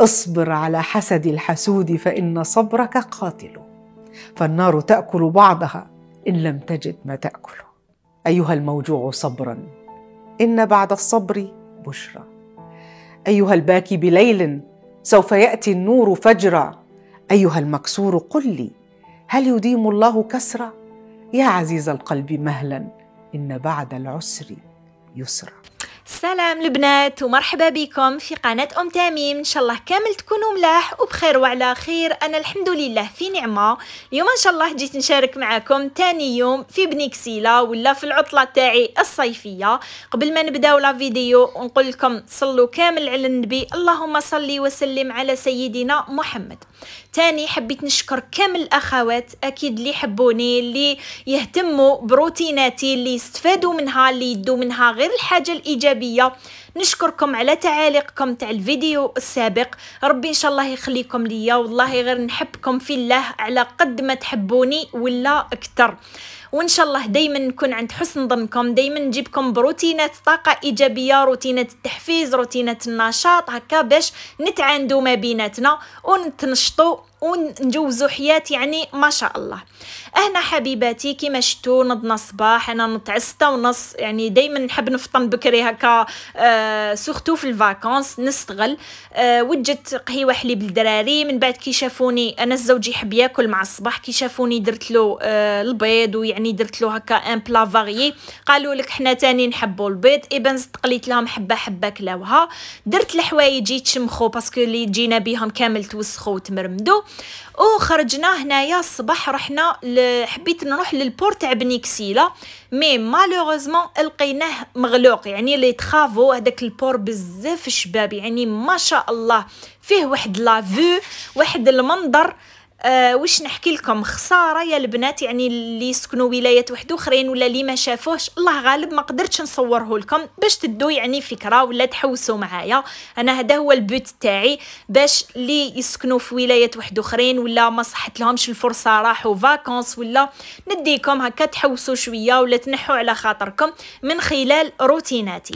اصبر على حسد الحسود فإن صبرك قاتل فالنار تأكل بعضها إن لم تجد ما تأكله أيها الموجوع صبرا إن بعد الصبر بشرى أيها الباكي بليل سوف يأتي النور فجرا أيها المكسور قل لي هل يديم الله كسرا يا عزيز القلب مهلا إن بعد العسر يسرا سلام البنات ومرحبا بكم في قناة أم تميم إن شاء الله كامل تكونوا ملاح وبخير وعلى خير أنا الحمد لله في نعمة اليوم إن شاء الله جيت نشارك معكم تاني يوم في بنيكسيلا ولا في العطلة تاعي الصيفية قبل ما نبداو لا فيديو ونقول لكم صلوا كامل على النبي اللهم صلي وسلم على سيدنا محمد تاني حبيت نشكر كامل الأخوات أكيد اللي يحبوني اللي يهتموا بروتيناتي اللي يستفادوا منها اللي يدوا منها غير الحاجة الإيجابية 卫衣 نشكركم على تعاليقكم تاع الفيديو السابق ربي ان شاء الله يخليكم ليا والله غير نحبكم في الله على قد ما تحبوني ولا اكثر وان شاء الله دائما نكون عند حسن ظنكم دائما نجيبكم بروتينات طاقه ايجابيه روتينات التحفيز روتينات النشاط هكا باش نتعاندوا ما بيناتنا ونتنشطوا ونجوزوا حياة يعني ما شاء الله اهنا حبيباتي كيما شتو نضنا الصباح انا نتعستا ونص يعني دائما نحب نفطن بكري هكا آه آه، سورتو في الفاكونس نستغل آه وجدت قهيوه حليب للدراري من بعد كي شافوني انا الزوج يحب ياكل مع الصباح كي شافوني درت له آه البيض ويعني درت له هكا ان بلا فاريي قالوا لك حنا تاني نحبوا البيض اذا تقليت لهم حبه حبه كلاوها درت الحوايج يتشمخوا باسكو اللي جينا بيهم كامل توسخوا وتمرمدوا وخرجنا هنايا الصباح رحنا حبيت نروح للبورت تاع بنيكسيلا مي مالوروزمون لقيناه مغلوق يعني لي ترافو هذاك البور بزاف شباب يعني ما شاء الله فيه واحد لا فيو واحد المنظر أه واش نحكي لكم خساره يا البنات يعني اللي يسكنوا ولايات واحد اخرين ولا اللي ما شافوش الله غالب ما قدرتش نصوره لكم باش تدو يعني فكره ولا تحوسوا معايا انا هذا هو البوت تاعي باش اللي يسكنوا في ولايات واحد اخرين ولا ما صحت لهمش الفرصه راحوا فاكونس ولا نديكم هكا تحوسوا شويه ولا تنحوا على خاطركم من خلال روتيناتي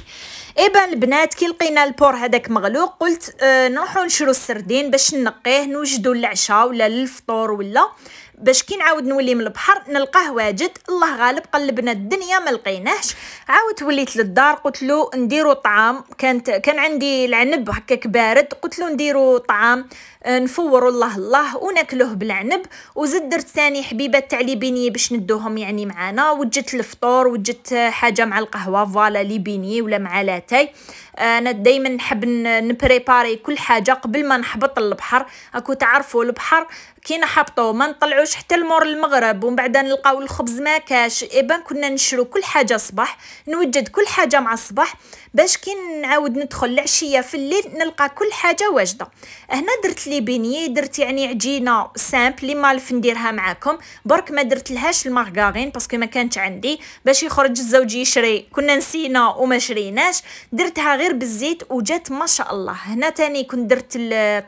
ايبا البنات كي لقينا البور هذاك مغلوق قلت آه نروحو نشرو السردين باش نقيه نوجدو العشاء ولا للفطور ولا باش كي نعاود نولي من البحر نلقاه واجد الله غالب قلبنا الدنيا ما لقيناهش عاود وليت للدار قلت له نديرو طعام كانت كان عندي العنب هكاك بارد قلت له نديرو طعام آه، نفور الله الله وناكلوه بالعنب وزد درت ثاني حبيبات تاع ليبيني باش ندوهم يعني معانا وجدت الفطور وجدت حاجه مع القهوه فوالا ليبيني ولا مع لاتاي آه، انا دائما نحب نبريباري كل حاجه قبل ما نحبط البحر اكو تعرفوا البحر كي نحبطو ما نطلعوش حتى المور المغرب ومن بعد نلقاو الخبز ما كاش كنا نشرو كل حاجه صباح نوجد كل حاجه مع الصباح باش كي نعاود ندخل العشيه في الليل نلقى كل حاجه واجده هنا درت لي بينيه درت يعني عجينه سامبل لي مالف نديرها معاكم برك ما درت لهاش المارغارين باسكو ما كانتش عندي باش يخرج الزوج يشري كنا نسينا وما شريناش درتها غير بالزيت وجات ما شاء الله هنا تاني كنت درت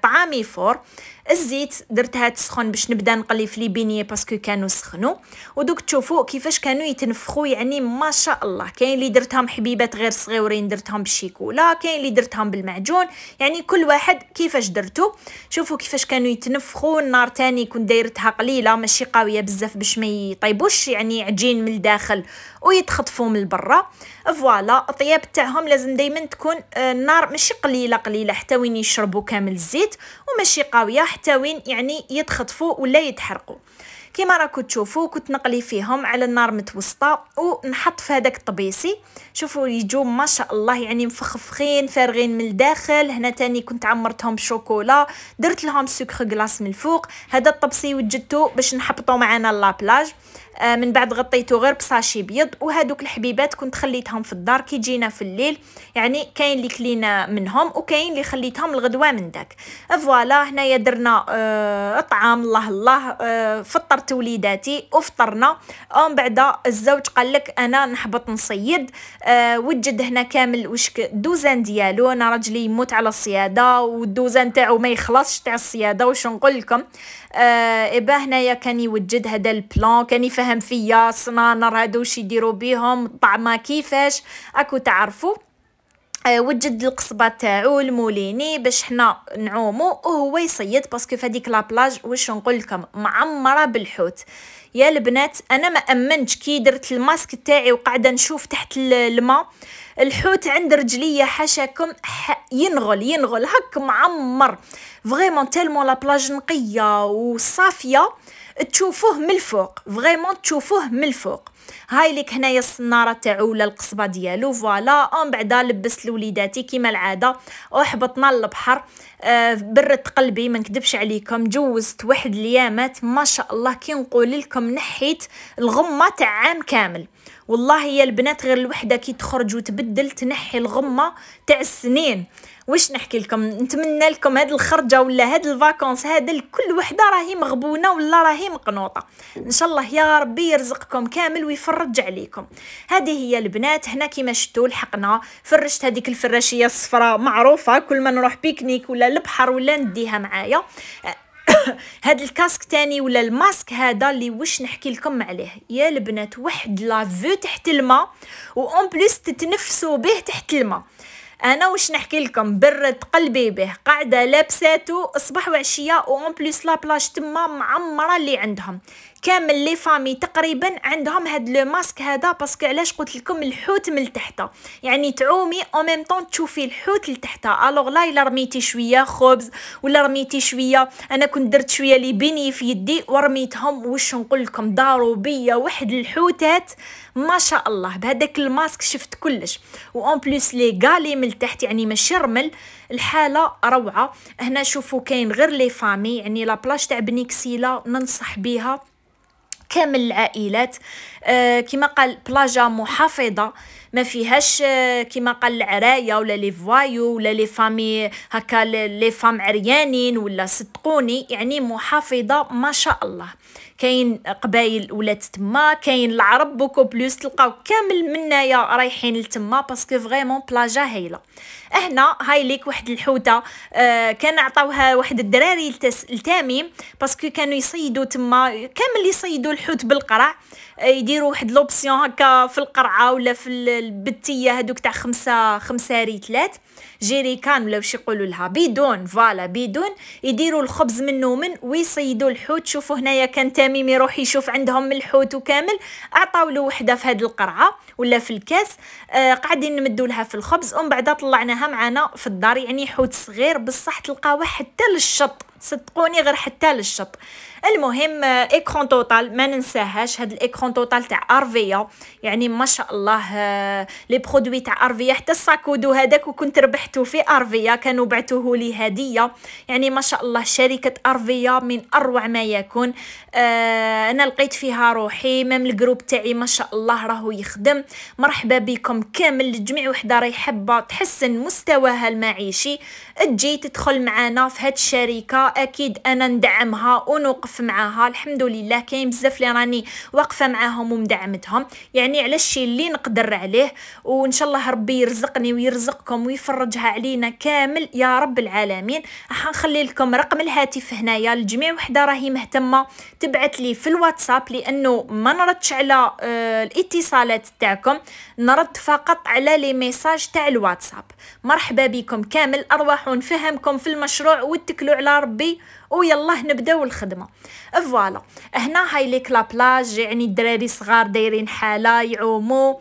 طعامي فور الزيت درتها تسخن باش نبدا نقلي في لي بينيه باسكو كانوا سخنوا ودوك تشوفوا كيفاش كانوا يتنفخوا يعني ما شاء الله كاين اللي درتهم حبيبات غير صغيورين درتهم بالشيكولا كاين اللي درتهم بالمعجون يعني كل واحد كيفاش درتو شوفوا كيفاش كانوا يتنفخوا النار تاني كنت دايرتها قليله ماشي قويه بزاف باش ما يطيبوش يعني عجين من الداخل ويتخطفوا من برا فوالا الطياب تاعهم لازم دائما تكون آه، النار ماشي قليله قليله حتى وين يشربوا كامل الزيت وماشي قويه حتى وين يعني يتخطفوا ولا يتحرقوا كما راكو تشوفوا كنت نقلي فيهم على النار متوسطه ونحط في هذاك الطبيسي شوفوا يجوا ما شاء الله يعني مفخفخين فارغين من الداخل هنا تاني كنت عمرتهم بشوكولا درت لهم سكر غلاس من الفوق هذا الطبسي وجدته باش نحبطه معنا لابلاج آه، من بعد غطيته غير بصاشي بيض وهذوك الحبيبات كنت خليتهم في الدار كي جينا في الليل يعني كاين اللي كلينا منهم وكاين اللي خليتهم الغدوه من داك فوالا هنايا درنا اطعام آه، الله الله آه، فطرت وليداتي وفطرنا ومن بعد الزوج قال لك انا نحبط نصيد وجد هنا كامل واش الدوزان ديالو انا راجلي يموت على الصياده والدوزان تاعو ما يخلصش تاع الصياده واش نقول لكم ايبا هنايا كان يوجد هذا البلان كان يفهم فهم فيا صنانر هادو واش يديروا بيهم الطعمه كيفاش اكو تعرفوا آه، وجد القصبه تاعو الموليني باش حنا نعومو وهو يصيد باسكو فهاديك لابلاج واش نقول لكم معمره بالحوت يا البنات انا ما امنتش كي درت الماسك تاعي وقاعده نشوف تحت الماء الحوت عند رجليا حاشاكم ينغل ينغل هك معمر فريمون تالمون لابلاج نقيه وصافيه تشوفوه من الفوق فريمون تشوفوه من الفوق هاي ليك هنايا الصناره تاعو ولا القصبه ديالو فوالا اون بعدا لبست لوليداتي كيما العاده وحبطنا للبحر آه برت قلبي ما نكذبش عليكم جوزت واحد ليامات ما شاء الله كي نقول لكم نحيت الغمه تاع عام كامل والله يا البنات غير الوحده كي تخرج وتبدل تنحي الغمه تاع السنين واش نحكي لكم نتمنى لكم هاد الخرجه ولا هاد الفاكونس هاد الكل وحده راهي مغبونه ولا راهي مقنوطه ان شاء الله يا ربي يرزقكم كامل ويفرج عليكم هذه هي البنات هنا كيما شفتوا لحقنا فرشت هذيك الفراشيه الصفراء معروفه كل ما نروح بيكنيك ولا البحر ولا نديها معايا هاد الكاسك تاني ولا الماسك هذا اللي واش نحكي لكم عليه يا البنات واحد لافو تحت الماء وان بليس تتنفسوا به تحت الماء انا واش نحكي لكم برد قلبي به قاعده لابساتو صباح وعشيه وان بليس لا بلاج تما معمره اللي عندهم كامل لي فامي تقريبا عندهم هاد لو ماسك هذا باسكو علاش قلت لكم الحوت من تحت يعني تعومي او ميم طون تشوفي الحوت لتحت الوغ لا الا رميتي شويه خبز ولا رميتي شويه انا كنت درت شويه لي بيني في يدي ورميتهم واش نقول لكم داروا بيا واحد الحوتات ما شاء الله بهذاك الماسك شفت كلش وان بليس لي غالي من تحت يعني ماشي رمل الحاله روعه هنا شوفوا كاين غير لي فامي يعني لا بلاج تاع بنيكسيلا ننصح بيها كامل العائلات آه، كما قال بلاجا محافظه ما فيهاش آه، كيما قال العرايه ولا لي فوايو ولا لي فامي هكا لي فام عريانين ولا صدقوني يعني محافظه ما شاء الله كاين قبايل ولات تما كاين العرب بوكو بلوس تلقاو كامل منايا رايحين لتما باسكو فريمون بلاجا هايله هنا هاي ليك واحد الحوته آه كان عطاوها واحد الدراري لتاميم باسكو كانوا يصيدوا تما كامل يصيدوا الحوت بالقرع آه، يديروا واحد لوبسيون هكا في القرعه ولا في البتيه هذوك تاع خمسه خمسه ريتلات جيريكان ولا واش يقولوا لها بيدون فوالا بيدون يديروا الخبز من ويصيدوا الحوت شوفوا هنايا كان تميم يروح يشوف عندهم الحوت وكامل عطاو له وحده في هذه القرعه ولا في الكاس آه قاعدين نمدوا لها في الخبز ومن بعد طلعناها معنا في الدار يعني حوت صغير بصح تلقاوه حتى للشط صدقوني غير حتى للشط المهم ايكرون توتال ما ننساهاش هاد الايكرون توتال تاع ارفيا يعني ما شاء الله آه، لي برودوي تاع ارفيا حتى الساكودو هذاك وكنت ربحته في ارفيا كانوا بعتوه لي هديه يعني ما شاء الله شركه ارفيا من اروع ما يكون آه، انا لقيت فيها روحي مام الجروب تاعي ما شاء الله راهو يخدم مرحبا بكم كامل الجميع وحده راهي حابه تحسن مستواها المعيشي تجي تدخل معنا في هاد الشركه اكيد انا ندعمها ونوقف واقف معاها الحمد لله كاين بزاف اللي راني واقفه معاهم ومدعمتهم يعني على الشيء اللي نقدر عليه وان شاء الله ربي يرزقني ويرزقكم ويفرجها علينا كامل يا رب العالمين راح نخلي لكم رقم الهاتف هنايا لجميع وحده راهي مهتمه تبعث لي في الواتساب لانه ما نردش على آه، الاتصالات تاعكم نرد فقط على لي ميساج تاع الواتساب مرحبا بكم كامل ارواح ونفهمكم في المشروع واتكلوا على ربي ويلا نبداو الخدمه فوالا هنا هاي ليك لابلاج يعني الدراري صغار دايرين حاله يعوموا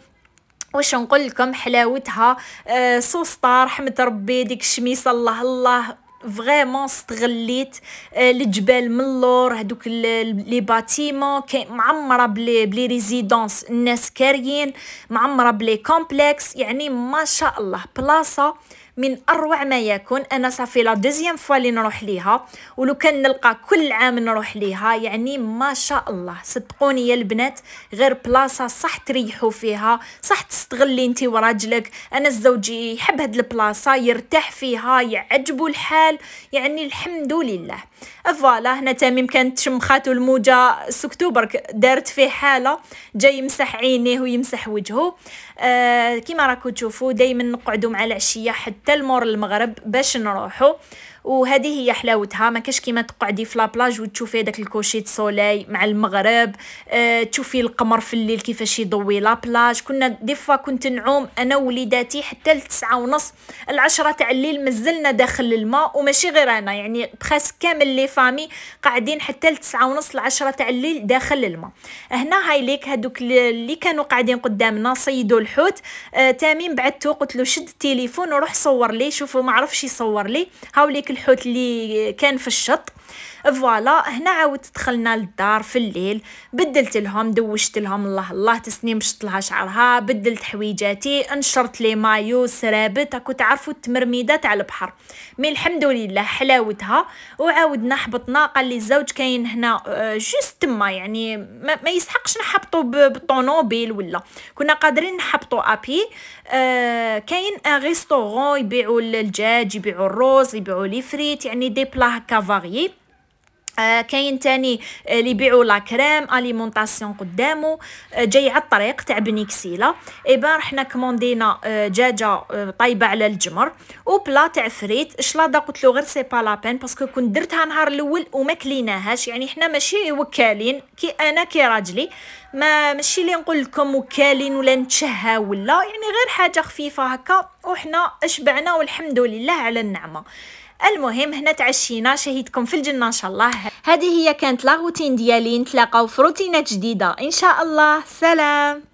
واش نقول لكم حلاوتها آه سوسطار حمد ربي ديك الشميسه الله الله فريمون استغليت آه، الجبال من اللور هذوك لي باتيمون معمره بلي بلي ريزيدونس الناس كاريين معمره بلي كومبلكس يعني ما شاء الله بلاصه من اروع ما يكون انا صافي لا دوزيام فوا اللي نروح ليها ولو كان نلقى كل عام نروح ليها يعني ما شاء الله صدقوني يا البنات غير بلاصه صح تريحوا فيها صح تستغلي انت وراجلك انا الزوج يحب هاد البلاصه يرتاح فيها يعجبو الحال يعني الحمد لله فوالا هنا تميم كانت شمخات الموجه سكتو برك دارت فيه حاله جاي يمسح عينيه ويمسح وجهه آه كيما راكو تشوفوا دائما نقعدوا مع العشيه حتى تلمر المغرب باش نروحو وهذه هي حلاوتها ما كاش كيما تقعدي في لابلاج وتشوفي داك الكوشي سولاي مع المغرب أه تشوفي القمر في الليل كيفاش يضوي لابلاج كنا دي فوا كنت نعوم انا ووليداتي حتى لتسعة ونص العشرة تاع الليل مازلنا داخل الماء وماشي غير انا يعني بخاس كامل لي فامي قاعدين حتى لتسعة ونص العشرة تاع الليل داخل الماء هنا هاي ليك هادوك اللي كانوا قاعدين قدامنا صيدوا الحوت آه تامين بعدتو قلت له شد التليفون وروح صور لي شوفوا ما عرفش يصور لي هاوليك الحوت اللي كان في الشط فوالا هنا عاود دخلنا للدار في الليل بدلت لهم دوشت لهم الله الله تسنيم شطلها لها شعرها بدلت حويجاتي نشرت لي مايو سرابت راكو تعرفوا التمرميده تاع البحر مي الحمد لله حلاوتها وعاودنا حبطنا قال لي الزوج كاين هنا جوست تما يعني ما, يسحقش نحبطو بالطونوبيل ولا كنا قادرين نحبطو ابي كاين ان ريستورون يبيعوا الدجاج يبيعوا الروز يبيعوا لي فريت يعني دي بلا هكا فاريي آه كاين تاني آه، اللي يبيعوا لا كريم اليمونطاسيون قدامه آه جاي على الطريق تاع بنيكسيلا ايبا رحنا كوموندينا آه دجاجه آه طايبه على الجمر وبلا تاع فريت شلاضه قلت له غير سي با لا بين باسكو كنت درتها نهار الاول وما كليناهاش يعني حنا ماشي وكالين كي انا كي راجلي ما ماشي اللي نقول لكم وكالين ولا نتشهى ولا يعني غير حاجه خفيفه هكا وحنا اشبعنا والحمد لله على النعمه المهم هنا تعشينا شهيدكم في الجنه ان شاء الله هذه هي كانت لا روتين ديالي نتلاقاو في روتينات جديده ان شاء الله سلام